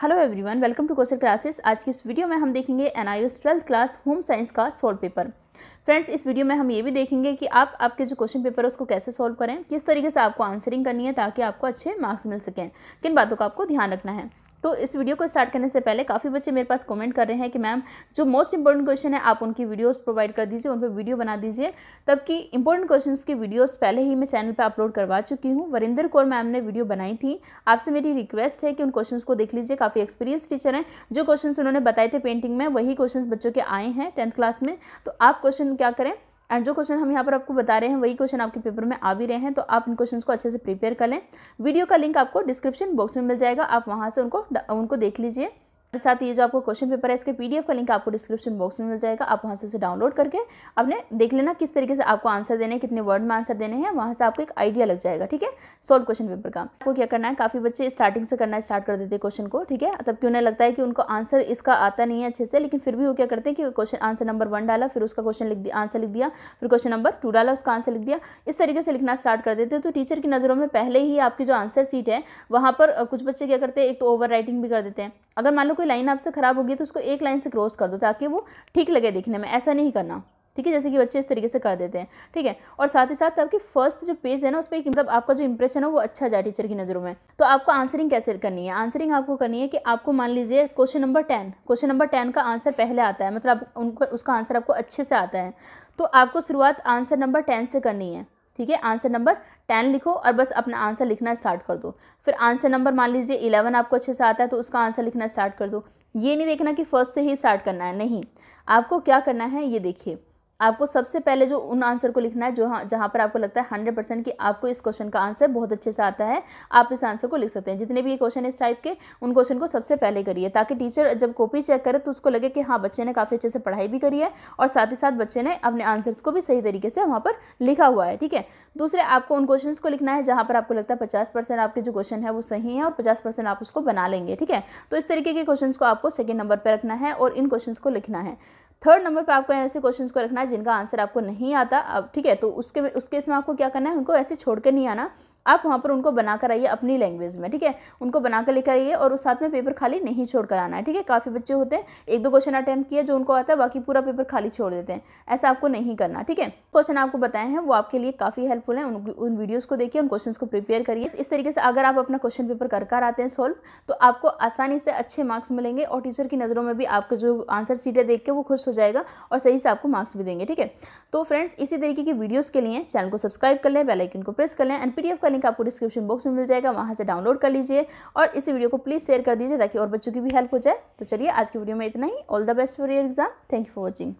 hello everyone welcome to question classes आज की इस वीडियो में हम देखेंगे N I twelfth class home science का सॉल्व पेपर फ्रेंड्स इस वीडियो में हम ये भी देखेंगे कि आप आपके जो क्वेश्चन पेपर है उसको कैसे सॉल्व करें किस तरीके से आपको आंसरिंग करनी है ताकि आपको अच्छे मार्क्स मिल सकें किन बातों का आपको ध्यान रखना है तो इस वीडियो को स्टार्ट करने से पहले काफ़ी बच्चे मेरे पास कमेंट कर रहे हैं कि मैम जो मोस्ट इंपॉर्टेंट क्वेश्चन है आप उनकी वीडियोस प्रोवाइड कर दीजिए उन पर वीडियो बना दीजिए तबकि इंपॉर्टेंट क्वेश्चंस की वीडियोस पहले ही मैं चैनल पर अपलोड करवा चुकी हूँ वरिंदर कौर मैम ने वीडियो बनाई थी आपसे मेरी रिक्वेस्ट है कि उन क्वेश्चन को देख लीजिए काफ़ी एक्सपीरियंस टीचर हैं जो क्वेश्चन उन्होंने बताए थे पेंटिंग में वही क्वेश्चन बच्चों के आए हैं टेंथ क्लास में तो आप क्वेश्चन क्या करें एंड जो क्वेश्चन हम यहाँ पर आपको बता रहे हैं वही क्वेश्चन आपके पेपर में आ भी रहे हैं तो आप इन क्वेश्चन को अच्छे से प्रिपेयर कर लें वीडियो का लिंक आपको डिस्क्रिप्शन बॉक्स में मिल जाएगा आप वहाँ से उनको उनको देख लीजिए साथ ये जो आपको क्वेश्चन पेपर है इसके पीडीएफ का लिंक आपको डिस्क्रिप्शन बॉक्स में मिल जाएगा आप वहाँ से इसे डाउनलोड करके आपने देख लेना किस तरीके से आपको आंसर देने कितने वर्ड में आंसर देने हैं वहाँ से आपको एक आइडिया लग जाएगा ठीक है सॉल्व क्वेश्चन पेपर का आपको क्या करना है काफ़ी बच्चे स्टार्टिंग से करना स्टार्ट कर देते हैं क्वेश्चन को ठीक है तब क्यों नहीं लगता है कि उनको आंसर इसका आता नहीं है अच्छे से लेकिन फिर भी वो क्या करते हैं कि क्वेश्चन आंसर नंबर वन डाला फिर उसका क्वेश्चन लिख दिया आंसर लिख दिया फिर क्वेश्चन नंबर टू डाला उसका आंसर लिख दिया इस तरीके से लिखना स्टार्ट कर देते हैं तो टीचर की नज़रों में पहले ही आपकी जो आंसर सीट है वहाँ पर कुछ बच्चे क्या करते हैं एक तो ओवर राइटिंग भी कर देते हैं अगर मान लो कोई लाइन आपसे ख़राब होगी तो उसको एक लाइन से क्रॉस कर दो ताकि वो ठीक लगे दिखने में ऐसा नहीं करना ठीक है जैसे कि बच्चे इस तरीके से कर देते हैं ठीक है और साथ ही साथ आपकी फर्स्ट जो पेज है ना उस पर मतलब आपका जो इंप्रेशन है वो अच्छा जाए टीचर की नज़रों में तो आपको आंसरिंग कैसे करनी है आंसरिंग आपको करनी है कि आपको मान लीजिए question number ten question number ten का आंसर पहले आता है मतलब उनका उसका आंसर आपको अच्छे से आता है तो आपको शुरुआत आंसर नंबर टेन से करनी है ठीक है आंसर नंबर टेन लिखो और बस अपना आंसर लिखना स्टार्ट कर दो फिर आंसर नंबर मान लीजिए इलेवन आपको अच्छे से आता है तो उसका आंसर लिखना स्टार्ट कर दो ये नहीं देखना कि फर्स्ट से ही स्टार्ट करना है नहीं आपको क्या करना है ये देखिए आपको सबसे पहले जो उन आंसर को लिखना है जो हाँ, जहाँ पर आपको लगता है हंड्रेड परसेंट कि आपको इस क्वेश्चन का आंसर बहुत अच्छे से आता है आप इस आंसर को लिख सकते हैं जितने भी ये क्वेश्चन इस टाइप के उन क्वेश्चन को सबसे पहले करिए ताकि टीचर जब कॉपी चेक करे तो उसको लगे कि हाँ बच्चे ने काफ़ी अच्छे से पढ़ाई भी करी है और साथ ही साथ बच्चे ने अपने आंसर्स को भी सही तरीके से वहाँ पर लिखा हुआ है ठीक है दूसरे आपको उन क्वेश्चन को लिखना है जहाँ पर आपको लगता है पचास आपके जो क्वेश्चन है वो सही है और पचास आप उसको बना लेंगे ठीक है तो इस तरीके के क्वेश्चन को आपको सेकेंड नंबर पर रखना है और इन क्वेश्चन को लिखना है थर्ड नंबर पे आपको ऐसे क्वेश्चंस को रखना है जिनका आंसर आपको नहीं आता अब ठीक है तो उसके उसके इसमें आपको क्या करना है उनको ऐसे छोड़ कर नहीं आना आप वहाँ पर उनको बना कर आइए अपनी लैंग्वेज में ठीक है उनको बना कर लेकर आइए और उस साथ में पेपर खाली नहीं छोड़ कर आना है ठीक है काफ़ी बच्चे होते हैं एक दो क्वेश्चन अटैम्प्ट किया जो उनको आता है बाकी पूरा पेपर खाली छोड़ देते हैं ऐसा आपको नहीं करना ठीक है क्वेश्चन आपको बताए हैं वो आपके लिए काफ़ी हेल्पफुल हैं उन, वीडियोज़ को देखिए उन क्वेश्चन को प्रिपेयर करिए इस तरीके से अगर आप अपना क्वेश्चन पेपर कर कर आते हैं सोल्व तो आपको आसानी से अच्छे मार्क्स मिलेंगे और टीचर की नज़रों में भी आपके जो आंसर सीटें देख के वो खुश हो जाएगा और सही से आपको मार्क्स भी देंगे ठीक है तो फ्रेंड्स इसी तरीके की वीडियोज़ के लिए चैनल को सब्सक्राइब कर लें बेलाइकन को प्रेस कर लें एंड पी का लिंक आपको डिस्क्रिप्शन बॉक्स में मिल जाएगा वहाँ से डाउनलोड कर लीजिए और इस वीडियो को प्लीज़ शेयर कर दीजिए ताकि और बच्चों की भी हेल्प हो जाए तो चलिए आज की वीडियो में इतना ही all the best for your exam thank you for watching